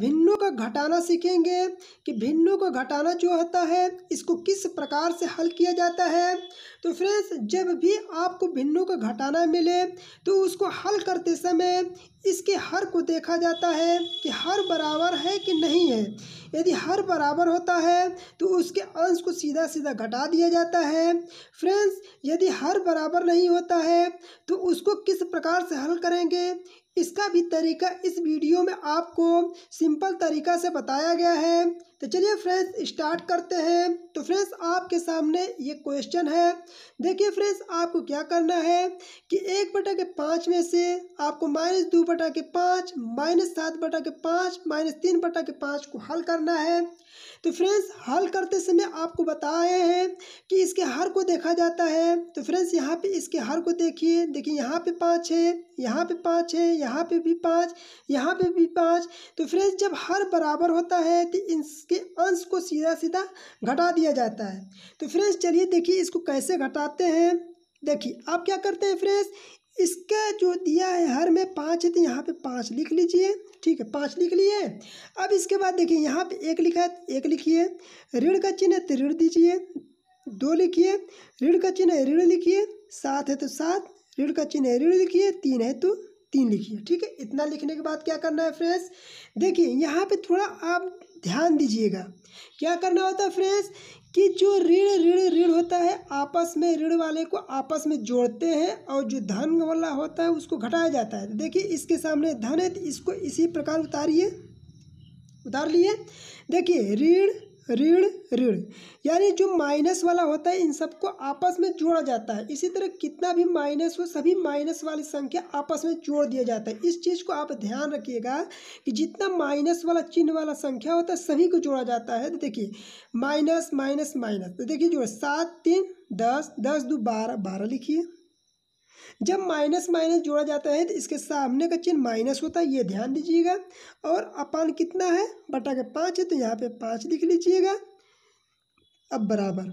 भिन्नों का घटाना सीखेंगे कि भिन्नों का घटाना जो होता है इसको किस प्रकार से हल किया जाता है तो फ्रेंड्स जब भी आपको भिन्नों का घटाना मिले तो उसको हल करते समय इसके हर को देखा जाता है कि हर बराबर है कि नहीं है यदि हर बराबर होता है तो उसके अंश को सीधा सीधा घटा दिया जाता है फ्रेंड्स यदि हर बराबर नहीं होता है तो उसको किस प्रकार से हल करेंगे इसका भी तरीका इस वीडियो में आपको सिंपल तरीका से बताया गया है तो चलिए फ्रेंड्स स्टार्ट करते हैं तो फ्रेंड्स आपके सामने ये क्वेश्चन है देखिए फ्रेंड्स आपको क्या करना है कि एक बटा के पाँच में से आपको माइनस दो बटा के पाँच माइनस सात बटा के पाँच माइनस तीन बटा के पाँच को हल करना है तो फ्रेंड्स हल करते समय आपको बताए हैं कि इसके हर को देखा जाता है तो फ्रेंड्स यहाँ पे इसके हर को देखिए देखिए यहाँ पे पाँच है यहाँ पे पाँच है यहाँ पे भी पाँच यहाँ पे भी पाँच तो फ्रेंड्स जब हर बराबर होता है तो इसके के अंश को सीधा सीधा घटा दिया जाता है तो फ्रेंड्स चलिए देखिए इसको कैसे घटाते हैं देखिए आप क्या करते हैं फ्रेंड्स इसका जो दिया है हर में पाँच है तो यहाँ पे पाँच लिख लीजिए ठीक है पाँच लिख लिए अब इसके बाद देखिए यहाँ पे एक लिखा है एक लिखिए ऋण का चिन्ह तो ऋण दीजिए दो लिखिए ऋण का चिन्ह ऋण लिखिए सात है तो सात ऋण का चिन्ह ऋण लिखिए तीन है तो तीन लिखिए ठीक है इतना लिखने के बाद क्या करना है फ्रेंड्स देखिए यहाँ पे थोड़ा आप ध्यान दीजिएगा क्या करना होता है फ्रेंड्स कि जो ऋण ऋण ऋण होता है आपस में ऋण वाले को आपस में जोड़ते हैं और जो धन वाला होता है उसको घटाया जाता है देखिए इसके सामने धन है तो इसको इसी प्रकार उतारिए उतार लिए देखिए ऋण ऋण ऋण यानी जो माइनस वाला होता है इन सबको आपस में जोड़ा जाता है इसी तरह कितना भी माइनस हो सभी माइनस वाली संख्या आपस में जोड़ दिया जाता है इस चीज़ को आप ध्यान रखिएगा कि जितना माइनस वाला चिन्ह वाला संख्या होता है सभी को जोड़ा जाता है तो देखिए माइनस माइनस माइनस तो देखिए जो सात तीन दस दस दो बारह बारह लिखिए जब माइनस माइनस जोड़ा जाता है तो इसके सामने का चिन्ह माइनस होता है ये ध्यान दीजिएगा और अपान कितना है बटा के पाँच है तो यहाँ पे पाँच लिख लीजिएगा अब बराबर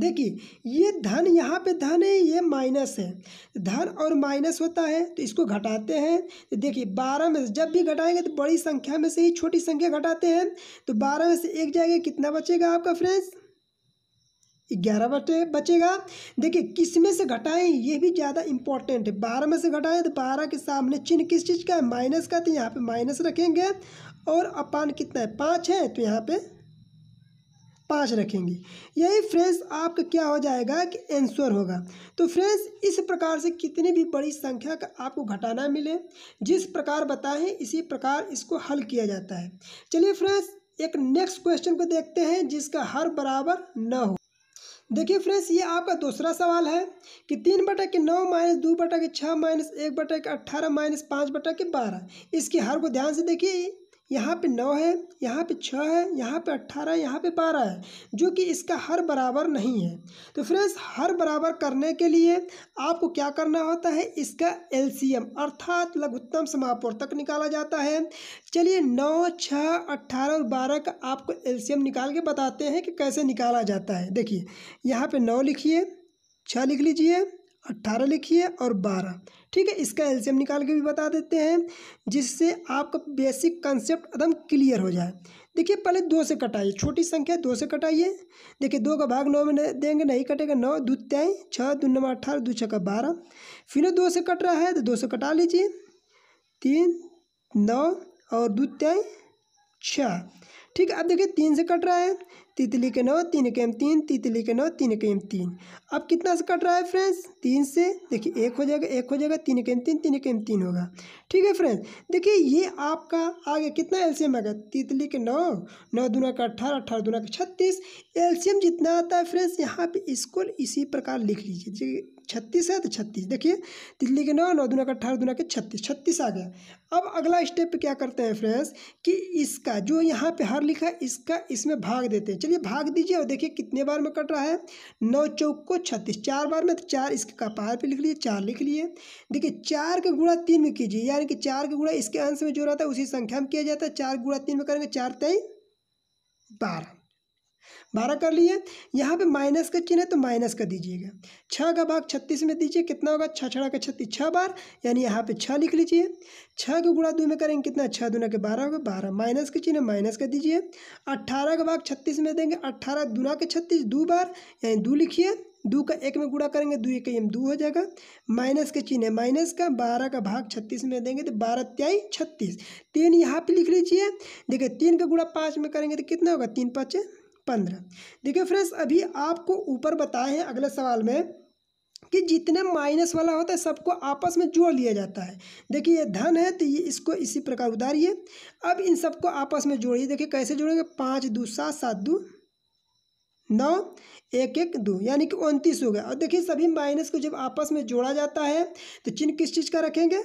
देखिए ये धन यहाँ पे धन है ये माइनस है धन और माइनस होता है तो इसको घटाते हैं तो देखिए बारह में जब भी घटाएंगे तो बड़ी संख्या में से ही छोटी संख्या घटाते हैं तो बारह में से एक जाएगा कितना बचेगा आपका फ्रेंड्स ग्यारह बटे तो बचेगा देखिए किस में से घटाएं ये भी ज़्यादा इंपॉर्टेंट है बारह में से घटाएं तो बारह के सामने चिन्ह किस चीज़ का है माइनस का तो यहाँ पे माइनस रखेंगे और अपान कितना है पाँच है तो यहाँ पे पाँच रखेंगे यही फ्रेंड्स आपका क्या हो जाएगा कि आंसर होगा तो फ्रेंड्स इस प्रकार से कितनी भी बड़ी संख्या का आपको घटाना मिले जिस प्रकार बताएं इसी प्रकार इसको हल किया जाता है चलिए फ्रेंड्स एक नेक्स्ट क्वेश्चन को देखते हैं जिसका हर बराबर न हो देखिए फ्रेंड्स ये आपका दूसरा सवाल है कि तीन बटा के नौ माइनस दो बटा के छः माइनस एक बटा के अट्ठारह माइनस पाँच बटा के बारह इसकी हर को ध्यान से देखिए यहाँ पे नौ है यहाँ पे छः है यहाँ पे अट्ठारह यहाँ पे बारह है जो कि इसका हर बराबर नहीं है तो फ्रेंड्स हर बराबर करने के लिए आपको क्या करना होता है इसका एलसीएम अर्थात लघुत्तम तक निकाला जाता है चलिए नौ छः अट्ठारह और बारह का आपको एलसीएम निकाल के बताते हैं कि कैसे निकाला जाता है देखिए यहाँ पर नौ लिखिए छः लिख लीजिए अट्ठारह लिखिए और बारह ठीक है इसका एल्शियम निकाल के भी बता देते हैं जिससे आपका बेसिक कंसेप्ट एकदम क्लियर हो जाए देखिए पहले दो से कटाइए छोटी संख्या दो से कटाइए देखिए दो का भाग नौ में देंगे नहीं कटेगा नौ दो त्याई छः दो नंबर अट्ठारह दो छः का बारह फिर दो से कट रहा है तो दो से कटा लीजिए तीन नौ और दो त्याई छः ठीक है अब देखिए तीन से कट रहा है तितली के नौ तीन के एम तीन तितली के नौ तीन के एम तीन अब कितना से कट रहा है फ्रेंड्स तीन से देखिए एक हो जाएगा एक हो जाएगा तीन के एम तीन तीन के एम तीन होगा ठीक है फ्रेंड्स देखिए ये आपका आगे कितना एल्शियम आ गया तितली के नौ नौ दुना का अट्ठारह अट्ठारह दुना का छत्तीस एल्शियम जितना आता है फ्रेंड्स यहाँ पर इसको इसी प्रकार लिख लीजिए छत्तीस है तो छत्तीस देखिए तितली के नौ नौ दुना का अट्ठारह दुना के छत्तीस छत्तीस आ गया अब अगला स्टेप क्या करते हैं फ्रेंड्स कि इसका जो यहाँ पर हर लिखा है इसका इसमें भाग देते हैं चलिए भाग दीजिए और देखिए कितने बार में कट रहा है नौ चौक को छत्तीस चार बार में तो चार इसके कपार पे लिख लिए चार लिख लिए देखिए चार का गुणा तीन में कीजिए यानी कि चार का गुणा इसके अंश में जो रहता है उसी संख्या में किया जाता है चार गुणा तीन में करेंगे चार तेई बारह बारह कर लिए यहाँ पे माइनस का चिन्ह है तो माइनस का दीजिएगा छः का भाग छत्तीस में दीजिए कितना होगा छः छड़ा का छत्तीस छः बार यानी यहाँ पे छः लिख लीजिए छः को गुड़ा दो में करेंगे कितना छः दुना के बारह होगा बारह माइनस का चिन्ह माइनस का दीजिए अट्ठारह का भाग छत्तीस में देंगे अट्ठारह दुना के छत्तीस दो बार यानी दो लिखिए दो का एक में गुड़ा करेंगे दो एक दो हो जाएगा माइनस का चिन्ह है माइनस का बारह का भाग छत्तीस में देंगे तो बारह त्याई छत्तीस तीन यहाँ पे लिख लीजिए देखिए तीन का गुड़ा पाँच में करेंगे तो कितना होगा तीन पाँच पंद्रह देखिए फ्रेंड्स अभी आपको ऊपर बताए हैं अगले सवाल में कि जितने माइनस वाला होता है सबको आपस में जोड़ लिया जाता है देखिए ये धन है तो ये इसको इसी प्रकार उतारिए अब इन सबको आपस में जोड़िए देखिए कैसे जोड़ेंगे पाँच दो सात सात दो नौ एक एक दो यानी कि उनतीस हो गया और देखिए सभी माइनस को जब आपस में जोड़ा जाता है तो चिन्ह किस चीज़ का रखेंगे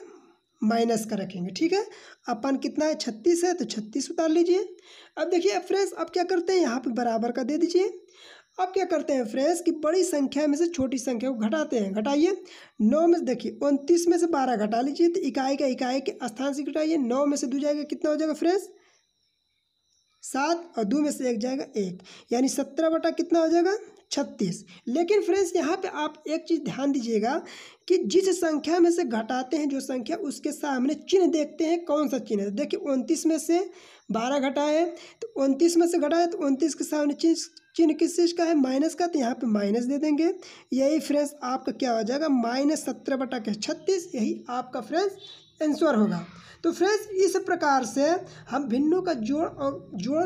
माइनस का रखेंगे ठीक है अपन कितना है छत्तीस है तो छत्तीस उतार लीजिए अब देखिए फ्रेंड्स अब क्या करते हैं यहाँ पे बराबर का दे दीजिए अब क्या करते हैं फ्रेंड्स कि बड़ी संख्या में से छोटी संख्या को घटाते हैं घटाइए नौ में से देखिए उनतीस में से बारह घटा लीजिए तो इकाई का इकाई के स्थान से घटाइए नौ में से दो जाएगा कितना हो जाएगा फ्रेंड्स सात और दो में से एक जाएगा एक यानी सत्रह बटा कितना हो जाएगा छत्तीस लेकिन फ्रेंड्स यहाँ पे आप एक चीज़ ध्यान दीजिएगा कि जिस संख्या में से घटाते हैं जो संख्या उसके सामने चिन्ह देखते हैं कौन सा चिन्ह है देखिए उनतीस में से बारह घटाए तो उनतीस में से घटाए तो उनतीस के सामने चिन्ह चिन्ह किस चीज़ का है माइनस का तो यहाँ पे माइनस दे देंगे यही फ्रेंड्स आपका क्या हो जाएगा माइनस सत्रह बटा के छत्तीस यही आपका फ्रेंड्स आंसर होगा तो फ्रेंड्स इस प्रकार से हम भिन्नों का जोड़ और जोड़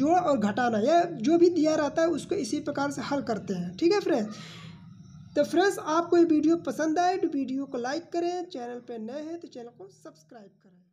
जोड़ और घटाना या जो भी दिया रहता है उसको इसी प्रकार से हल करते हैं ठीक है फ्रेंड्स तो फ्रेंड्स आपको ये वीडियो पसंद आए तो वीडियो को लाइक करें चैनल पर नए हैं तो चैनल को सब्सक्राइब करें